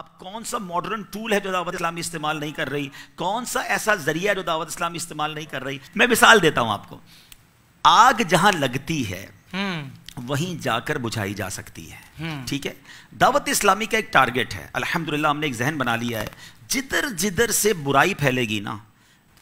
अब कौन सा मॉडर्न टूल है जो दावत इस्लामी इस्तेमाल नहीं कर रही कौन सा ऐसा जरिया जो दावत इस्लामी इस्तेमाल नहीं कर रही मैं मिसाल देता हूं आपको आग जहां लगती है हम्म। वहीं जाकर बुझाई जा सकती है हम्म। ठीक है दावत इस्लामी का एक टारगेट है अल्हम्दुलिल्लाह हमने एक जहन बना लिया है जिधर जिधर से बुराई फैलेगी ना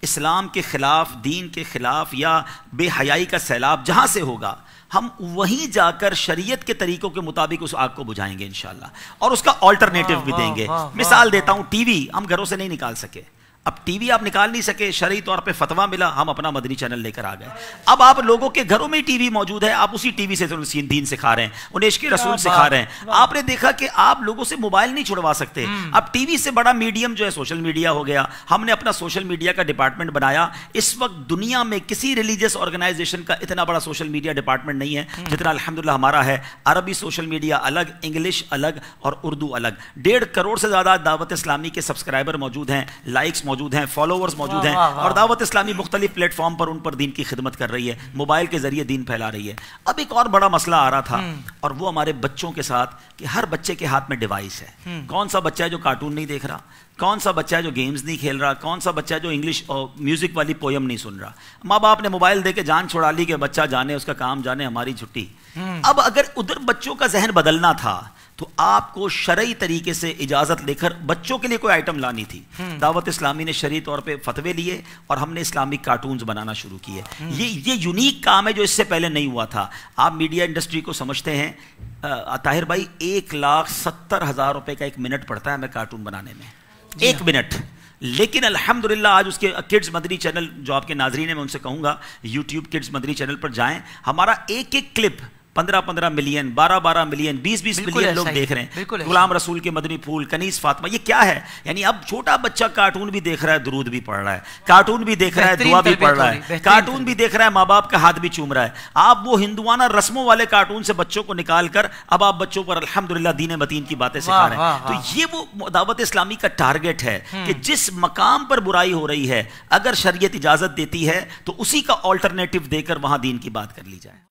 इस्लाम के ख़िलाफ़ दीन के ख़िलाफ़ या बेहयाई का सैलाब जहां से होगा हम वहीं जाकर शरीयत के तरीकों के मुताबिक उस आग को बुझाएंगे इन और उसका ऑल्टरनेटिव हाँ, भी हाँ, देंगे हाँ, मिसाल देता हूँ टीवी हम घरों से नहीं निकाल सके अब टीवी आप निकाल नहीं सके शरी तौर पे फतवा मिला हम अपना मदनी चैनल लेकर आ गए अब आप लोगों के घरों में टीवी मौजूद है आप उसी टीवी से तो दीन सिखा रहे हैं उन्हें इश्क रसूल सिखा रहे हैं आपने देखा कि आप लोगों से मोबाइल नहीं छुड़वा सकते हम्म। अब टीवी से बड़ा मीडियम जो है सोशल मीडिया हो गया हमने अपना सोशल मीडिया का डिपार्टमेंट बनाया इस वक्त दुनिया में किसी रिलीजियस ऑर्गेनाइजेशन का इतना बड़ा सोशल मीडिया डिपार्टमेंट नहीं है हम्म। जितना अलहमदुल्ला हमारा है अरबी सोशल मीडिया अलग इंग्लिश अलग और उर्दू अलग डेढ़ करोड़ से ज़्यादा दावत इस्लामी के सब्सक्राइबर मौजूद हैं लाइक्स मौजूद हैं फॉलोअर्स मौजूद हैं और दावत इस्लामी मुख्तलिफ प्लेटफॉर्म पर उन पर दीन की खिदमत कर रही है मोबाइल के जरिए दीन फैला रही है अब एक और बड़ा मसला आ रहा था हम्म। और वो हमारे बच्चों के साथ कि हर बच्चे के हाथ में डिवाइस है हम्म। कौन सा बच्चा है जो कार्टून नहीं देख रहा कौन सा बच्चा है जो गेम्स नहीं खेल रहा कौन सा बच्चा है जो इंग्लिश और म्यूजिक वाली पोयम नहीं सुन रहा माँ बाप ने मोबाइल देके जान छोड़ा ली कि बच्चा जाने उसका काम जाने हमारी छुट्टी हम्म। अब अगर उधर बच्चों का जहन बदलना था तो आपको शरय तरीके से इजाज़त लेकर बच्चों के लिए कोई आइटम लानी थी हम्म। दावत इस्लामी ने शरी तौर पे फतवे लिए और हमने इस्लामिक कार्टून्स बनाना शुरू किए हम्म। ये ये यूनिक काम है जो इससे पहले नहीं हुआ था आप मीडिया इंडस्ट्री को समझते हैं ताहिर भाई एक लाख सत्तर हज़ार रुपए का एक मिनट पड़ता है हमें कार्टून बनाने में एक मिनट हाँ। लेकिन अल्हम्दुलिल्लाह आज उसके किड्स मदरी चैनल जो आपके नाजरीन है मैं उनसे कहूंगा यूट्यूब किड्स मदरी चैनल पर जाएं हमारा एक एक क्लिप पंद्रह पंद्रह मिलियन बारह बारह मिलियन बीस बीस मिलियन लोग देख रहे हैं गुलाम रसूल के मदनी फूल कनीस फातमा ये क्या है यानी अब छोटा बच्चा कार्टून भी देख रहा है दुरूद भी पढ़ रहा है कार्टून भी देख रहा है दुआ भी पढ़ रहा है कार्टून भी देख रहा है माँ बाप का हाथ भी चूम रहा है आप वो हिंदुआना रस्मों वाले कार्टून से बच्चों को निकाल कर अब आप बच्चों पर अलहमदुल्ला दीन मतीन की बातें सिखा रहे हैं तो ये वो दावत इस्लामी का टारगेट है हम्म। कि जिस मकाम पर बुराई हो रही है अगर शरीयत इजाजत देती है तो उसी का ऑल्टरनेटिव देकर वहां दीन की बात कर ली जाए